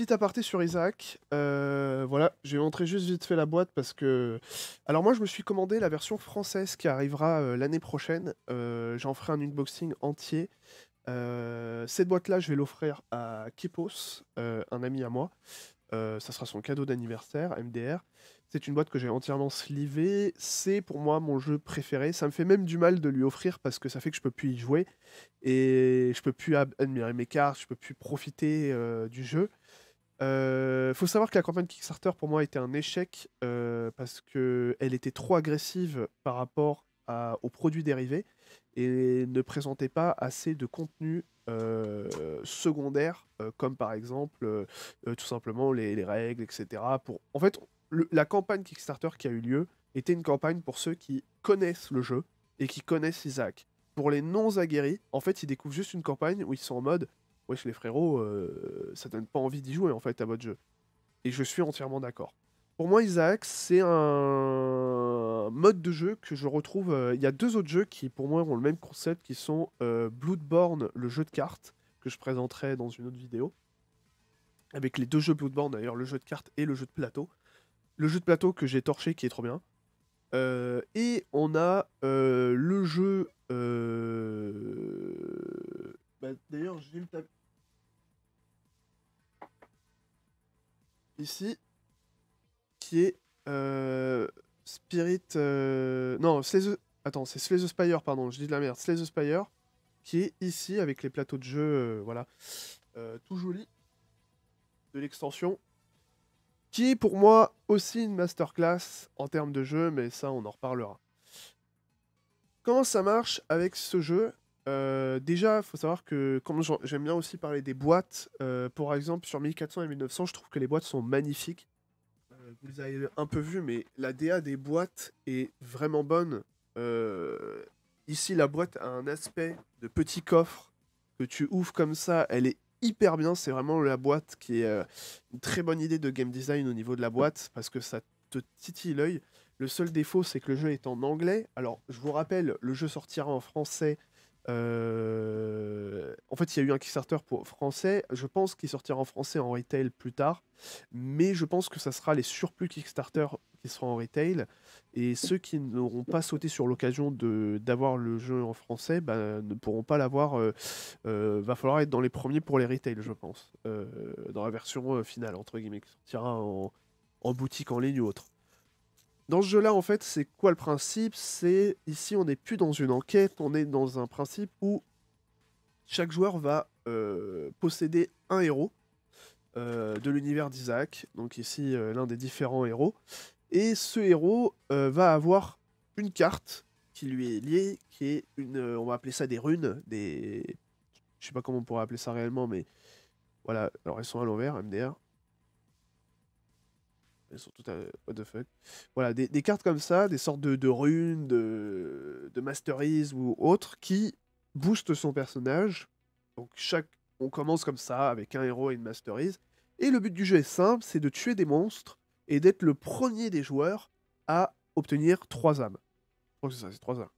petit aparté sur Isaac. Euh, voilà, vais montrer juste vite fait la boîte parce que. Alors, moi, je me suis commandé la version française qui arrivera euh, l'année prochaine. Euh, j'en ferai un unboxing entier. Euh, cette boîte-là, je vais l'offrir à Kepos, un ami à moi. ça sera son cadeau d'anniversaire, MDR. C'est une boîte que j'ai entièrement slivée. C'est pour moi mon jeu préféré. Ça me fait même du mal de lui offrir parce que ça fait que je peux plus y jouer et je peux plus admirer mes cartes, je peux plus profiter du jeu. Il euh, faut savoir que la campagne Kickstarter pour moi était un échec euh, parce que elle était trop agressive par rapport aux produits dérivés et ne présentait pas assez de contenu euh, secondaire comme par exemple tout simplement les, règles etc. Pour en fait la campagne Kickstarter qui a eu lieu était une campagne pour ceux qui connaissent le jeu et qui connaissent Isaac. Pour les non aguerris, en fait, ils découvrent juste une campagne où ils sont en mode chez les frérots, euh, ça donne pas envie d'y jouer en fait à votre jeu. Et je suis entièrement d'accord. Pour moi, Isaac, c'est un mode de jeu que je retrouve. Euh, il y a deux autres jeux qui, pour moi, ont le même concept, qui sont euh, Bloodborne, le jeu de cartes, que je présenterai dans une autre vidéo. Avec les deux jeux Bloodborne, d'ailleurs, le jeu de cartes et le jeu de plateau. Le jeu de plateau que j'ai torché, qui est trop bien. et on a le jeu. Bah, d'ailleurs, j'ai le ici, qui est euh, Spirit... Euh, non, Slay Attends, c'est Slay the Spire, pardon, je dis de la merde. Slay the Spire, qui est ici, avec les plateaux de jeu, euh, voilà, tout joli, de l'extension, qui est pour moi aussi une masterclass en termes de jeu, mais ça, on en reparlera. Comment ça marche avec ce jeu euh, déjà, il faut savoir que, comme j'aime bien aussi parler des boîtes, euh, pour exemple, sur 1400 et 1900, je trouve que les boîtes sont magnifiques. Euh, vous avez un peu vu, mais la DA des boîtes est vraiment bonne. Euh, ici, la boîte a un aspect de petit coffre que tu ouvres comme ça. Elle est hyper bien. C'est vraiment la boîte qui est une très bonne idée de game design au niveau de la boîte parce que ça te titille l'œil. Le seul défaut, c'est que le jeu est en anglais. Alors, je vous rappelle, le jeu sortira en français euh, en fait, il y a eu un Kickstarter pour français. Je pense qu'il sortira en français en retail plus tard, mais je pense que ça sera les surplus Kickstarter qui seront en retail. Et ceux qui n'auront pas sauté sur l'occasion d'avoir le jeu en français bah, ne pourront pas l'avoir. Euh, euh, va falloir être dans les premiers pour les retail, je pense, dans la version finale, entre guillemets, qui sortira en boutique en ligne ou autre. Dans ce jeu-là, en fait, c'est quoi le principe C'est ici, on n'est plus dans une enquête, on est dans un principe où chaque joueur va euh, posséder un héros euh, de l'univers d'Isaac, donc ici euh, l'un des différents héros, et ce héros va avoir une carte qui lui est liée, qui est une, on va appeler ça des runes, des, je sais pas comment on pourrait appeler ça réellement, mais voilà, alors elles sont à l'envers, MDR, sont à the fuck. Voilà, des, cartes comme ça, des sortes de, runes, de, de masteries ou autres qui boostent son personnage. Donc chaque, on commence comme ça avec un héros et une masteries. Et le but du jeu est simple, c'est de tuer des monstres et d'être le premier des joueurs à obtenir trois âmes. Je crois que c'est ça, c'est trois âmes.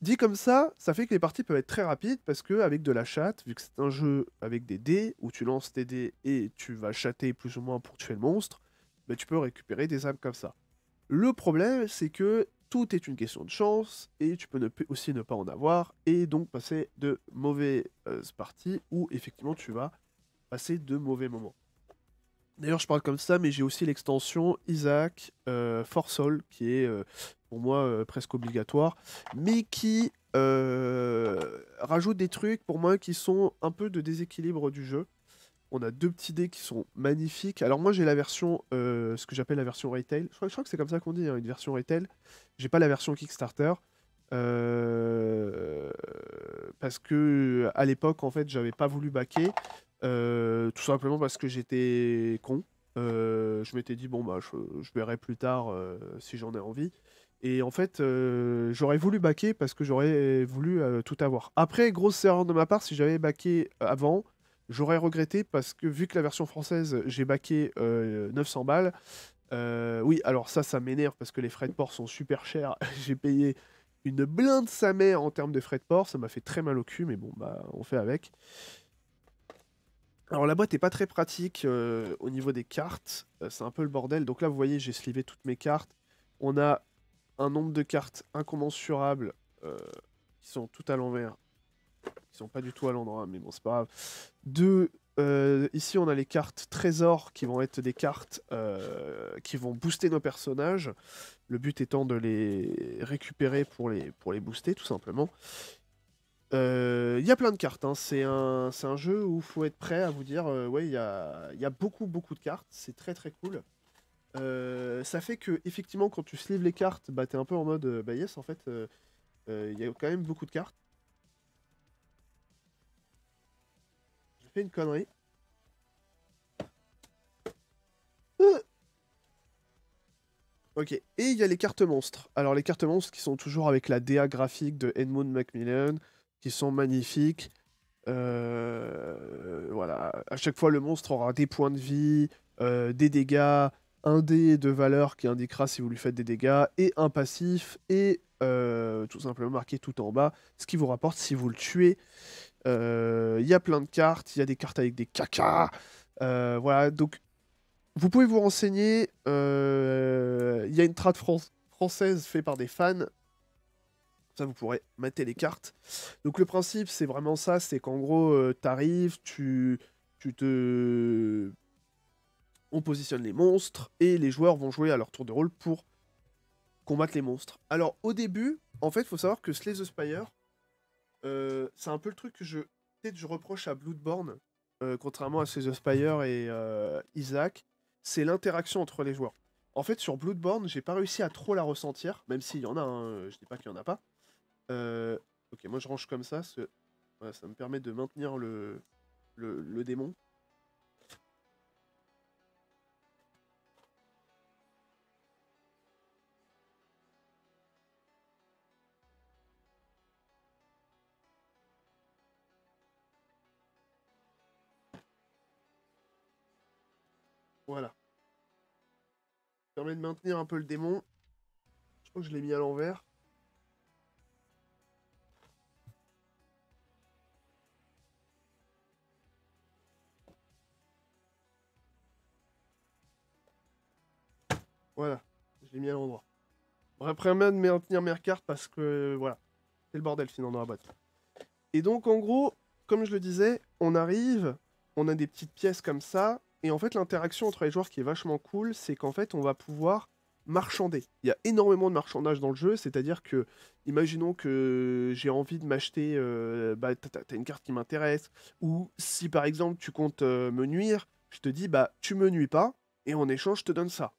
Dit comme ça, ça fait que les parties peuvent être très rapides parce que avec de la chatte, vu que c'est un jeu avec des dés où tu lances tes dés et tu vas chatter plus ou moins pour tuer le monstre, mais bah, tu peux récupérer des âmes comme ça. Le problème, c'est que tout est une question de chance et tu peux aussi ne pas en avoir et donc passer de mauvaises euh, parties où effectivement tu vas passer de mauvais moments. D'ailleurs, je parle comme ça, mais j'ai aussi l'extension Isaac euh, force For qui est euh, pour moi euh, presque obligatoire, mais qui euh, rajoute des trucs pour moi qui sont un peu de déséquilibre du jeu. On a deux petits dés qui sont magnifiques. Alors moi j'ai la version, euh, ce que j'appelle la version retail. Je crois, que c'est comme ça qu'on dit, hein, une version retail. J'ai pas la version Kickstarter. parce que à l'époque en fait j'avais pas voulu baquer. tout simplement parce que j'étais con. je m'étais dit, bon, bah, je, verrai plus tard si j'en ai envie. Et en fait, euh, j'aurais voulu baquer parce que j'aurais voulu euh, tout avoir. Après, grosse erreur de ma part, si j'avais baqué euh, avant, j'aurais regretté parce que vu que la version française, j'ai baqué 900 balles. oui, alors ça, ça m'énerve parce que les frais de port sont super chers. j'ai payé une blinde sa mère en termes de frais de port. Ça m'a fait très mal au cul, mais bon, bah, on fait avec. Alors la boîte n'est pas très pratique au niveau des cartes. C'est un peu le bordel. Donc là, vous voyez, j'ai slivé toutes mes cartes. On a un nombre de cartes incommensurables euh, qui sont tout à l'envers. Qui sont pas du tout à l'endroit, mais bon, c'est pas grave. Deux, euh, ici, on a les cartes trésors qui vont être des cartes euh, qui vont booster nos personnages. Le but étant de les récupérer pour les, pour les booster, tout simplement. Il y a plein de cartes. Hein. C'est un, un, jeu où faut être prêt à vous dire ouais, il y y a, beaucoup, beaucoup de cartes. C'est très, très cool. Euh, ça fait que effectivement quand tu sleeves les cartes, bah t'es un peu en mode euh, bah yes en fait il euh, y a quand même beaucoup de cartes. J'ai fait une connerie. ok, et il y a les cartes monstres. Alors les cartes monstres qui sont toujours avec la DA graphique de Edmund Macmillan, qui sont magnifiques. voilà, à chaque fois le monstre aura des points de vie, des dégâts, un dé de valeur qui indiquera si vous lui faites des dégâts, et un passif, et euh, tout simplement marqué tout en bas, ce qui vous rapporte si vous le tuez. Euh, il y a plein de cartes, il y a des cartes avec des caca. Euh, voilà, donc vous pouvez vous renseigner. Il y a une trade française faite par des fans. Ça, vous pourrez mater les cartes. Donc le principe, c'est vraiment ça, c'est qu'en gros, t'arrives, tu, tu te on positionne les monstres et les joueurs vont jouer à leur tour de rôle pour combattre les monstres. Alors au début, en fait, il faut savoir que Slay the Spire, euh, c'est un peu le truc que je, je reproche à Bloodborne, euh, contrairement à Slay the Spire et euh, Isaac, c'est l'interaction entre les joueurs. En fait, sur Bloodborne, j'ai pas réussi à trop la ressentir, même s'il y en a, un, hein, je dis pas qu'il y en a pas. ok, moi je range comme ça, ça me permet de maintenir le, le démon. Voilà. Ça permet de maintenir un peu le démon. Je crois que je l'ai mis à l'envers. Voilà, je l'ai mis à l'endroit. Après, permet de maintenir mes cartes parce que voilà, c'est le bordel finalement, dans la boîte. Et donc en gros, comme je le disais, on arrive, on a des petites pièces comme ça, et en fait, l'interaction entre les joueurs qui est vachement cool, c'est qu'en fait, on va pouvoir marchander. Il y a énormément de marchandage dans le jeu, c'est-à-dire que, imaginons que j'ai envie de m'acheter, euh, bah, t'as une carte qui m'intéresse, ou si par exemple tu comptes euh, me nuire, je te dis, bah, tu me nuis pas, et en échange, je te donne ça.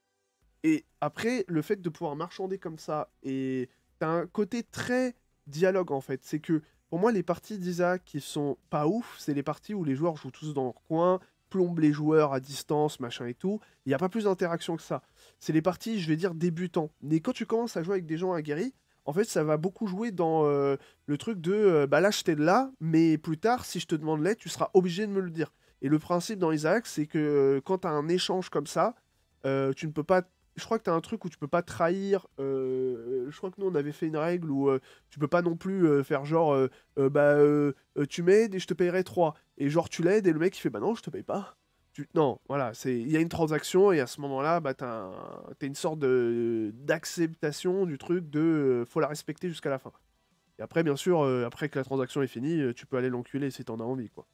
Et après, le fait de pouvoir marchander comme ça, et t'as un côté très dialogue en fait, c'est que pour moi, les parties d'Isa qui sont pas ouf, c'est les parties où les joueurs jouent tous dans leur coin, plombe les joueurs à distance, machin et tout. Il n'y a pas plus d'interaction que ça. C'est les parties, je vais dire, débutants. Mais quand tu commences à jouer avec des gens aguerris, en fait, ça va beaucoup jouer dans euh, le truc de euh, bah là, je t'aide là, mais plus tard, si je te demande l'aide, tu seras obligé de me le dire. Et le principe dans Isaac, c'est que euh, quand tu as un échange comme ça, tu ne peux pas. Je crois que tu as un truc où tu peux pas trahir je crois que nous on avait fait une règle où euh, tu peux pas non plus euh, faire genre euh, bah tu m'aides et je te paierai 3 et genre tu l'aides et le mec il fait bah non je te paye pas non, voilà, c'est il y a une transaction et à ce moment-là, bah, t'as une sorte de d'acceptation du truc de faut la respecter jusqu'à la fin. Et après, bien sûr, après que la transaction est finie, tu peux aller l'enculer si t'en as envie, quoi.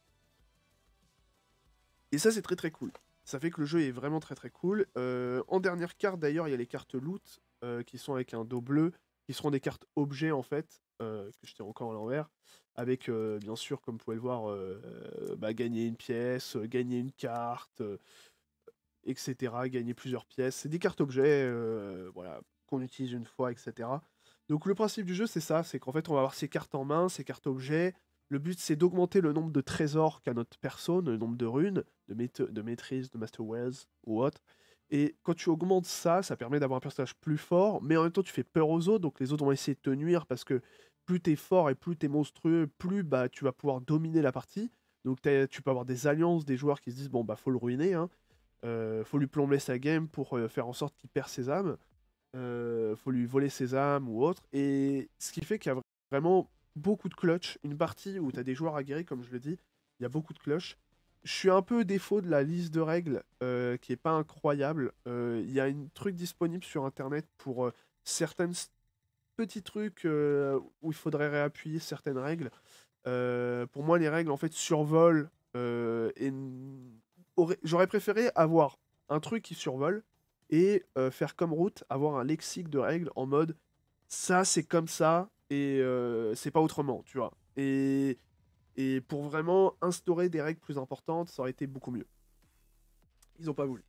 Et ça, c'est très très cool. Ça fait que le jeu est vraiment très très cool. en dernière carte, d'ailleurs, il y a les cartes loot euh, qui sont avec un dos bleu, qui seront des cartes objets en fait, euh, que j'étais encore à l'envers, avec euh, bien sûr, comme vous pouvez le voir, bah, gagner une pièce, gagner une carte, etc., gagner plusieurs pièces. C'est des cartes objets voilà, qu'on utilise une fois, etc. Donc le principe du jeu, c'est ça, c'est qu'en fait, on va avoir ces cartes en main, ces cartes objets. Le but, c'est d'augmenter le nombre de trésors qu'a notre personne, le nombre de runes, de, de maîtrise, de Master Wells ou autre. Et quand tu augmentes ça, ça permet d'avoir un personnage plus fort, mais en même temps tu fais peur aux autres, donc les autres vont essayer de te nuire parce que plus t'es fort et plus t'es monstrueux, plus bah, tu vas pouvoir dominer la partie. Donc tu peux avoir des alliances, des joueurs qui se disent bon bah faut le ruiner, hein. euh, faut lui plomber sa game pour euh, faire en sorte qu'il perd ses âmes, euh, faut lui voler ses âmes ou autre. Et ce qui fait qu'il y a vraiment beaucoup de clutch, une partie où t'as des joueurs aguerris comme je le dis, il y a beaucoup de clutch je suis un peu défaut de la liste de règles euh, qui est pas incroyable. Euh, il y a un truc disponible sur internet pour euh, certains petits trucs où il faudrait réappuyer certaines règles. pour moi, les règles en fait survolent et j'aurais préféré avoir un truc qui survole et faire comme route, avoir un lexique de règles en mode ça c'est comme ça et c'est pas autrement, tu vois. Et et pour vraiment instaurer des règles plus importantes, ça aurait été beaucoup mieux. Ils n'ont pas voulu.